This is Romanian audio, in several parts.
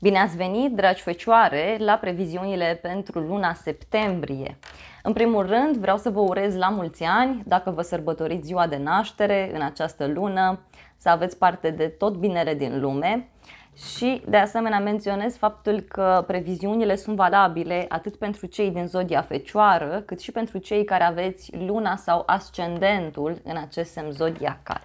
Bine ați venit, dragi fecioare, la previziunile pentru luna septembrie. În primul rând, vreau să vă urez la mulți ani, dacă vă sărbătoriți ziua de naștere în această lună, să aveți parte de tot binele din lume. Și de asemenea menționez faptul că previziunile sunt valabile atât pentru cei din zodia fecioară, cât și pentru cei care aveți luna sau ascendentul în acest semn zodiacal.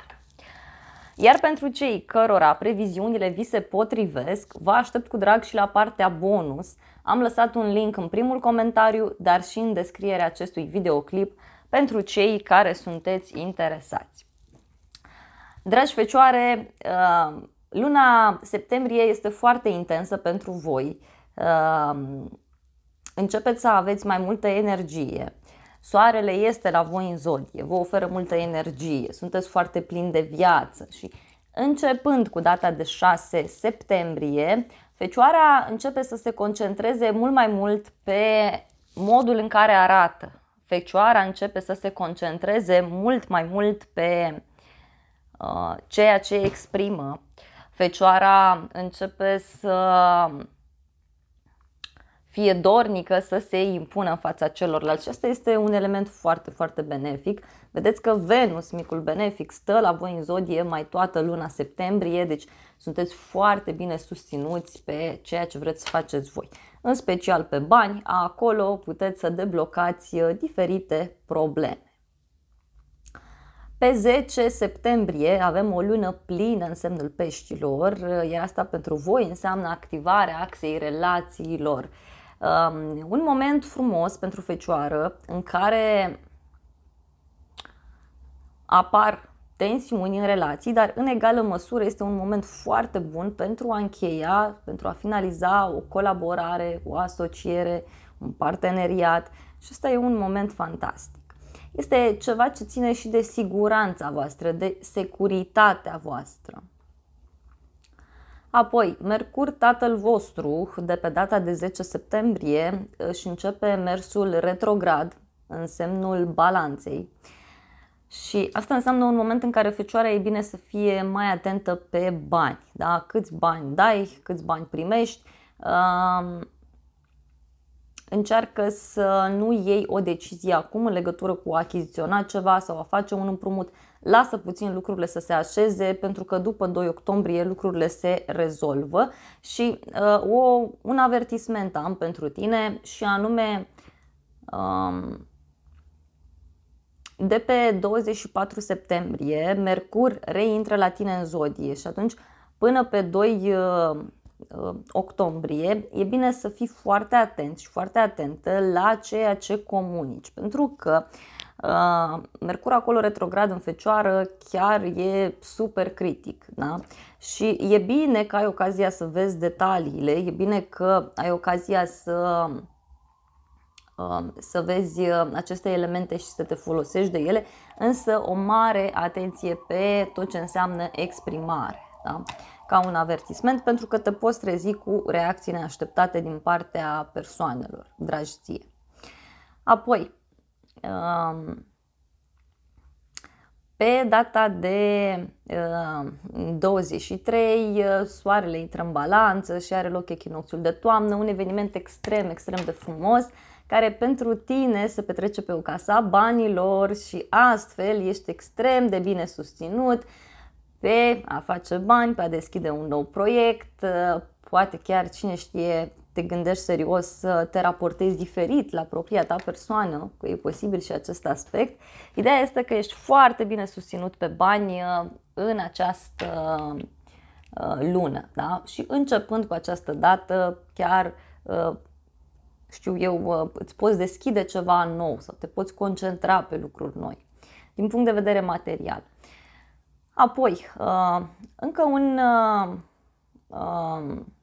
Iar pentru cei cărora previziunile vi se potrivesc, vă aștept cu drag și la partea bonus. Am lăsat un link în primul comentariu, dar și în descrierea acestui videoclip pentru cei care sunteți interesați. Dragi fecioare, uh, luna septembrie este foarte intensă pentru voi. Uh, începeți să aveți mai multă energie Soarele este la voi în zodie, vă oferă multă energie, sunteți foarte plini de viață și începând cu data de 6 septembrie, Fecioara începe să se concentreze mult mai mult pe modul în care arată. Fecioara începe să se concentreze mult mai mult pe uh, ceea ce exprimă. Fecioara începe să fie dornică să se impună în fața celorlalți. Și asta este un element foarte, foarte benefic. Vedeți că Venus, micul benefic, stă la voi în zodie mai toată luna septembrie, deci sunteți foarte bine susținuți pe ceea ce vreți să faceți voi. În special pe bani, acolo puteți să deblocați uh, diferite probleme. Pe 10 septembrie avem o lună plină în semnul peștilor, uh, iar asta pentru voi înseamnă activarea axei relațiilor. Um, un moment frumos pentru fecioară în care apar tensiuni în relații, dar în egală măsură este un moment foarte bun pentru a încheia, pentru a finaliza o colaborare, o asociere, un parteneriat și ăsta e un moment fantastic. Este ceva ce ține și de siguranța voastră, de securitatea voastră. Apoi, Mercur, tatăl vostru, de pe data de 10 septembrie, își începe mersul retrograd în semnul balanței. Și asta înseamnă un moment în care fecioara e bine să fie mai atentă pe bani, da? câți bani dai, câți bani primești încearcă să nu iei o decizie acum în legătură cu a achiziționa ceva sau a face un împrumut. Lasă puțin lucrurile să se așeze pentru că după 2 octombrie lucrurile se rezolvă și uh, o, un avertisment am pentru tine și anume um, de pe 24 septembrie Mercur reintră la tine în zodie și atunci până pe 2 Uh, octombrie, e bine să fii foarte atent și foarte atentă la ceea ce comunici, pentru că uh, Mercur acolo retrograd în fecioară chiar e super critic da? și e bine că ai ocazia să vezi detaliile, e bine că ai ocazia să uh, să vezi aceste elemente și să te folosești de ele, însă o mare atenție pe tot ce înseamnă exprimare. Da? ca un avertisment pentru că te poți trezi cu reacții neașteptate din partea persoanelor, dragi ție. Apoi, um, pe data de 23, um, soarele intră în balanță și are loc echinoxul de toamnă, un eveniment extrem, extrem de frumos, care pentru tine se petrece pe o casa banilor și astfel ești extrem de bine susținut, pe a face bani, pe a deschide un nou proiect, uh, poate chiar cine știe te gândești serios să te raportezi diferit la propria ta persoană, că e posibil și acest aspect. Ideea este că ești foarte bine susținut pe bani uh, în această uh, lună, da? Și începând cu această dată, chiar știu eu, îți poți deschide ceva nou sau te poți concentra pe lucruri noi din punct de vedere material. Apoi, uh, încă un uh, um,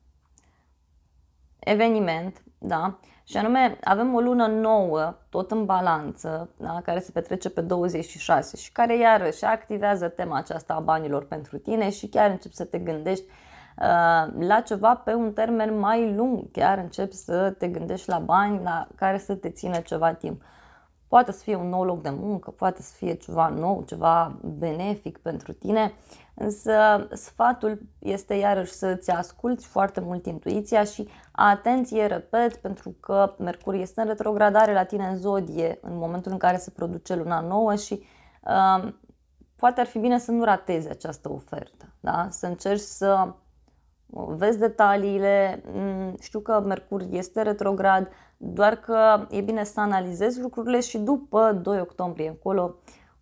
eveniment, da? Și anume, avem o lună nouă, tot în balanță, da? care se petrece pe 26 și care iarăși activează tema aceasta a banilor pentru tine și chiar începi să te gândești uh, la ceva pe un termen mai lung, chiar începi să te gândești la bani la care să te țină ceva timp. Poate să fie un nou loc de muncă, poate să fie ceva nou, ceva benefic pentru tine, însă sfatul este iarăși să-ți asculți foarte mult intuiția și atenție, repet, pentru că Mercur este în retrogradare la tine în zodie în momentul în care se produce luna nouă și uh, poate ar fi bine să nu ratezi această ofertă, da? să încerci să vezi detaliile, mm, știu că Mercur este retrograd, doar că e bine să analizezi lucrurile și după 2 octombrie încolo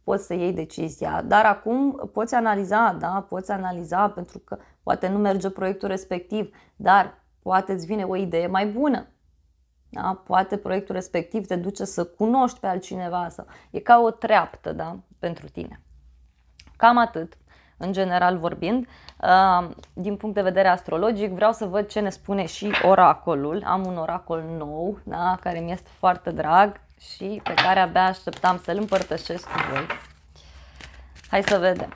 poți să iei decizia. Dar acum poți analiza, da, poți analiza pentru că poate nu merge proiectul respectiv, dar poate îți vine o idee mai bună. Da? Poate proiectul respectiv te duce să cunoști pe altcineva. să. E ca o treaptă da? pentru tine. Cam atât în general vorbind. Uh, din punct de vedere astrologic, vreau să văd ce ne spune și oracolul. Am un oracol nou, da, care mi este foarte drag și pe care abia așteptam să-l împărtășesc cu voi. Hai să vedem.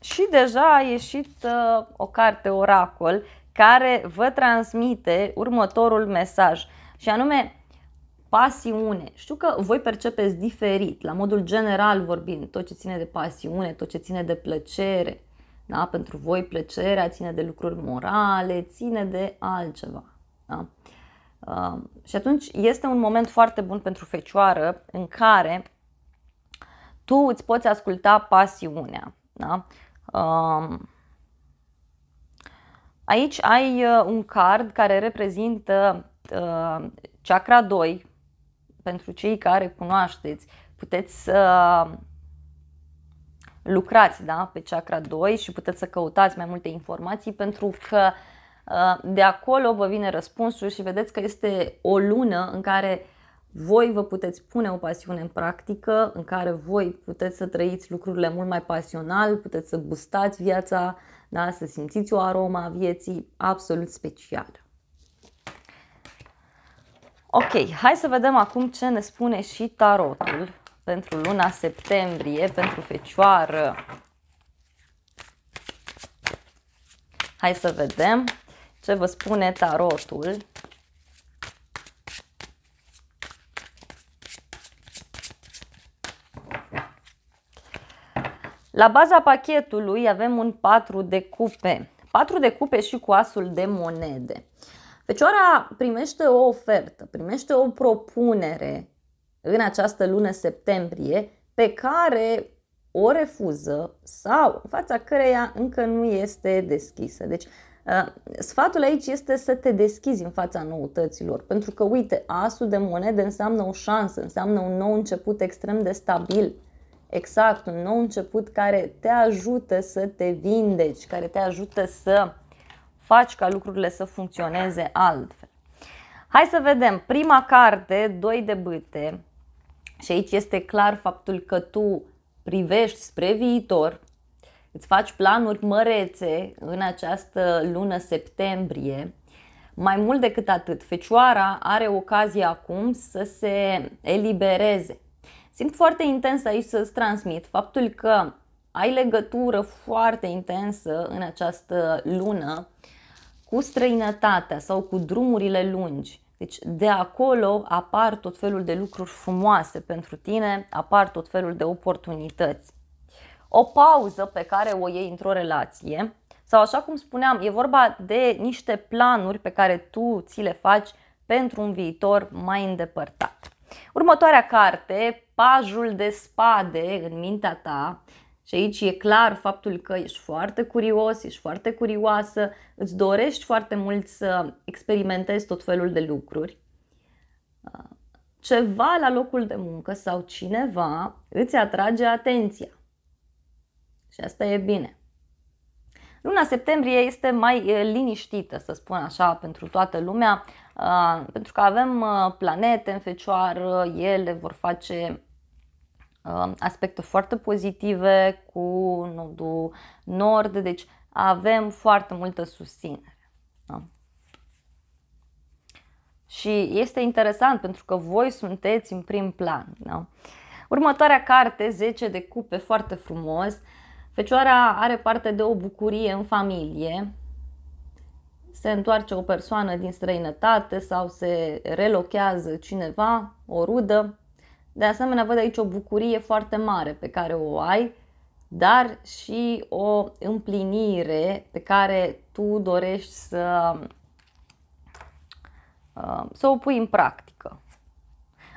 Și deja a ieșit uh, o carte oracol care vă transmite următorul mesaj. Și anume, pasiune. Știu că voi percepeți diferit, la modul general vorbind, tot ce ține de pasiune, tot ce ține de plăcere. Da? Pentru voi plăcerea ține de lucruri morale, ține de altceva. Da? Uh, și atunci este un moment foarte bun pentru fecioară în care tu îți poți asculta pasiunea. Da? Uh, aici ai uh, un card care reprezintă uh, chakra 2, pentru cei care cunoașteți, puteți să lucrați da, pe chakra 2 și puteți să căutați mai multe informații pentru că uh, de acolo vă vine răspunsul și vedeți că este o lună în care voi vă puteți pune o pasiune în practică, în care voi puteți să trăiți lucrurile mult mai pasional, puteți să gustați viața, da, să simțiți o aroma a vieții absolut specială. Ok, hai să vedem acum ce ne spune și tarotul pentru luna septembrie, pentru fecioară. Hai să vedem ce vă spune tarotul. La baza pachetului avem un 4 de cupe. 4 de cupe și cu asul de monede. Fecioara primește o ofertă, primește o propunere în această lună septembrie pe care o refuză sau în fața căreia încă nu este deschisă. Deci, ă, sfatul aici este să te deschizi în fața noutăților, pentru că, uite, asul de monede înseamnă o șansă, înseamnă un nou început extrem de stabil, exact, un nou început care te ajută să te vindeci, care te ajută să faci ca lucrurile să funcționeze altfel. Hai să vedem. Prima carte, doi de bâte. Și aici este clar faptul că tu privești spre viitor, îți faci planuri mărețe în această lună septembrie. Mai mult decât atât, Fecioara are ocazia acum să se elibereze. Simt foarte intens aici să-ți transmit faptul că ai legătură foarte intensă în această lună cu străinătatea sau cu drumurile lungi. Deci de acolo apar tot felul de lucruri frumoase pentru tine, apar tot felul de oportunități. O pauză pe care o iei într-o relație sau așa cum spuneam, e vorba de niște planuri pe care tu ți le faci pentru un viitor mai îndepărtat. Următoarea carte, pajul de spade în mintea ta, și aici e clar faptul că ești foarte curios, ești foarte curioasă, îți dorești foarte mult să experimentezi tot felul de lucruri. Uh, ceva la locul de muncă sau cineva îți atrage atenția. Și asta e bine. Luna septembrie este mai liniștită, să spun așa, pentru toată lumea, uh, pentru că avem uh, planete în fecioară, ele vor face Um, aspecte foarte pozitive cu nodul nord, deci avem foarte multă susținere. Da? Și este interesant pentru că voi sunteți în prim plan. Da? Următoarea carte, 10 de cupe, foarte frumos. Fecioara are parte de o bucurie în familie. Se întoarce o persoană din străinătate sau se relochează cineva, o rudă. De asemenea, văd aici o bucurie foarte mare pe care o ai, dar și o împlinire pe care tu dorești să, uh, să o pui în practică.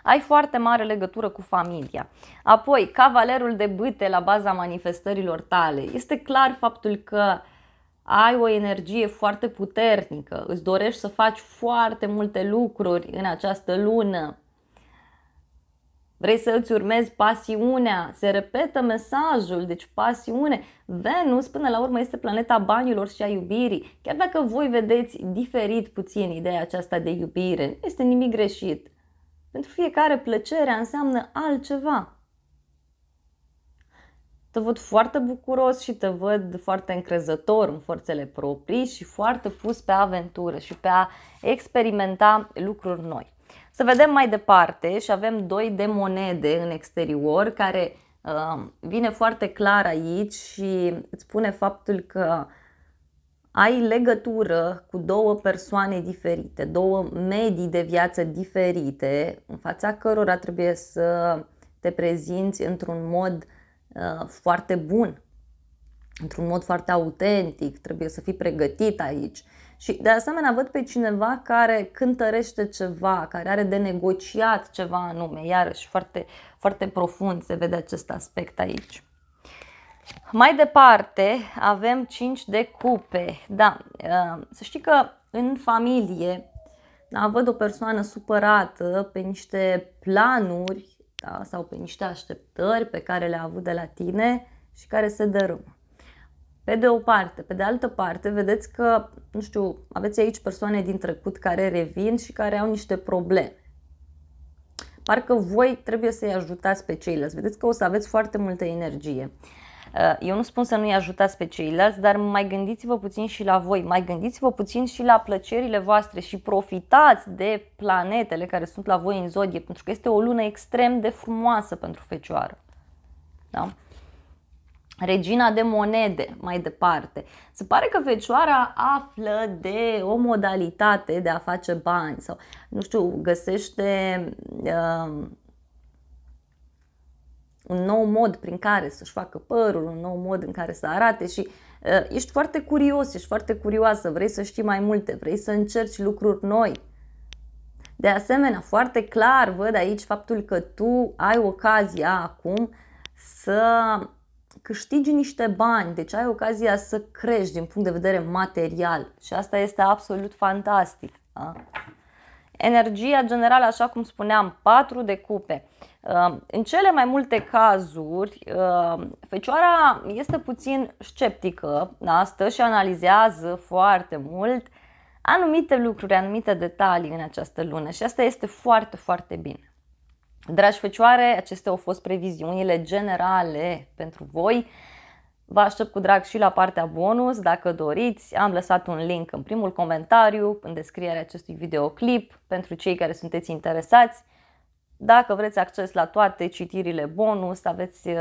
Ai foarte mare legătură cu familia. Apoi, cavalerul de bâte la baza manifestărilor tale. Este clar faptul că ai o energie foarte puternică, îți dorești să faci foarte multe lucruri în această lună, Vrei să îți urmezi pasiunea, se repetă mesajul, deci pasiune. Venus până la urmă este planeta banilor și a iubirii. Chiar dacă voi vedeți diferit puțin ideea aceasta de iubire, nu este nimic greșit. Pentru fiecare plăcere înseamnă altceva. Te văd foarte bucuros și te văd foarte încrezător în forțele proprii și foarte pus pe aventură și pe a experimenta lucruri noi. Să vedem mai departe și avem doi de monede în exterior care uh, vine foarte clar aici și îți spune faptul că ai legătură cu două persoane diferite, două medii de viață diferite, în fața cărora trebuie să te prezinți într-un mod uh, foarte bun, într-un mod foarte autentic, trebuie să fii pregătit aici. Și de asemenea văd pe cineva care cântărește ceva, care are de negociat ceva anume, iarăși foarte, foarte profund se vede acest aspect aici. Mai departe avem 5 de cupe. Da, uh, să știi că în familie da, văd o persoană supărată pe niște planuri da, sau pe niște așteptări pe care le-a avut de la tine și care se dărâmă. Pe de o parte. Pe de altă parte, vedeți că, nu știu, aveți aici persoane din trecut care revin și care au niște probleme. Parcă voi trebuie să-i ajutați pe ceilalți. Vedeți că o să aveți foarte multă energie. Uh, eu nu spun să nu-i ajutați pe ceilalți, dar mai gândiți-vă puțin și la voi, mai gândiți-vă puțin și la plăcerile voastre și profitați de planetele care sunt la voi în zodie, pentru că este o lună extrem de frumoasă pentru fecioară. Da? regina de monede, mai departe. Se pare că fecioara află de o modalitate de a face bani sau, nu știu, găsește uh, un nou mod prin care să-și facă părul, un nou mod în care să arate și uh, ești foarte curios, ești foarte curioasă, vrei să știi mai multe, vrei să încerci lucruri noi. De asemenea, foarte clar văd aici faptul că tu ai ocazia acum să câștigi niște bani, deci ai ocazia să crești din punct de vedere material și asta este absolut fantastic. Da? Energia generală, așa cum spuneam, 4 de cupe. În cele mai multe cazuri, fecioara este puțin sceptică, asta da? și analizează foarte mult anumite lucruri, anumite detalii în această lună și asta este foarte, foarte bine. Dragi fecioare, acestea au fost previziunile generale pentru voi. Vă aștept cu drag și la partea bonus, dacă doriți. Am lăsat un link în primul comentariu, în descrierea acestui videoclip, pentru cei care sunteți interesați. Dacă vreți acces la toate citirile bonus, aveți uh,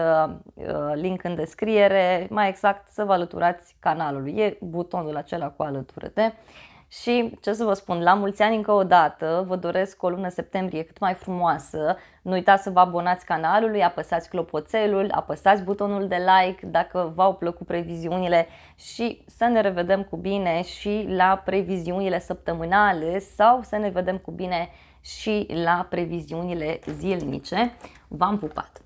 uh, link în descriere, mai exact să vă alăturați canalului. E butonul acela cu alăturate. de. Și ce să vă spun, la mulți ani încă o dată, vă doresc o lună septembrie cât mai frumoasă. Nu uitați să vă abonați canalului, apăsați clopoțelul, apăsați butonul de like dacă v-au plăcut previziunile și să ne revedem cu bine și la previziunile săptămânale sau să ne vedem cu bine și la previziunile zilnice. V-am pupat!